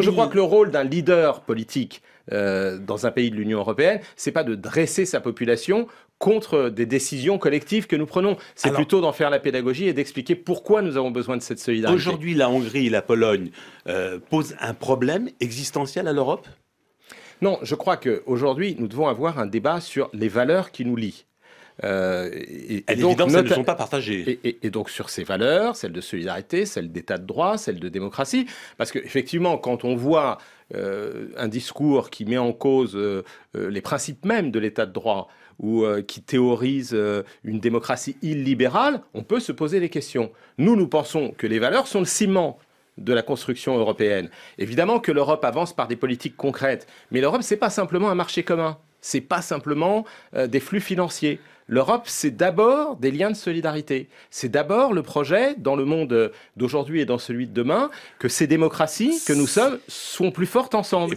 je crois que le rôle d'un leader politique euh, dans un pays de l'Union européenne, c'est pas de dresser sa population contre des décisions collectives que nous prenons. C'est plutôt d'en faire la pédagogie et d'expliquer pourquoi nous avons besoin de cette solidarité. Aujourd'hui, la Hongrie et la Pologne euh, posent un problème existentiel à l'Europe Non, je crois qu'aujourd'hui, nous devons avoir un débat sur les valeurs qui nous lient. Euh, et, elles ne sont pas partagées. Et, donc sur ces valeurs, celles de solidarité, celles d'état de droit, celles de démocratie, parce qu'effectivement, quand on voit euh, un discours qui met en cause euh, les principes mêmes de l'état de droit, ou qui théorise une démocratie illibérale, on peut se poser des questions. Nous, nous pensons que les valeurs sont le ciment de la construction européenne. Évidemment que l'Europe avance par des politiques concrètes, mais l'Europe, c'est pas simplement un marché commun. C'est pas simplement euh, des flux financiers. L'Europe, c'est d'abord des liens de solidarité. C'est d'abord le projet, dans le monde euh, d'aujourd'hui et dans celui de demain, que ces démocraties que nous sommes sont plus fortes ensemble.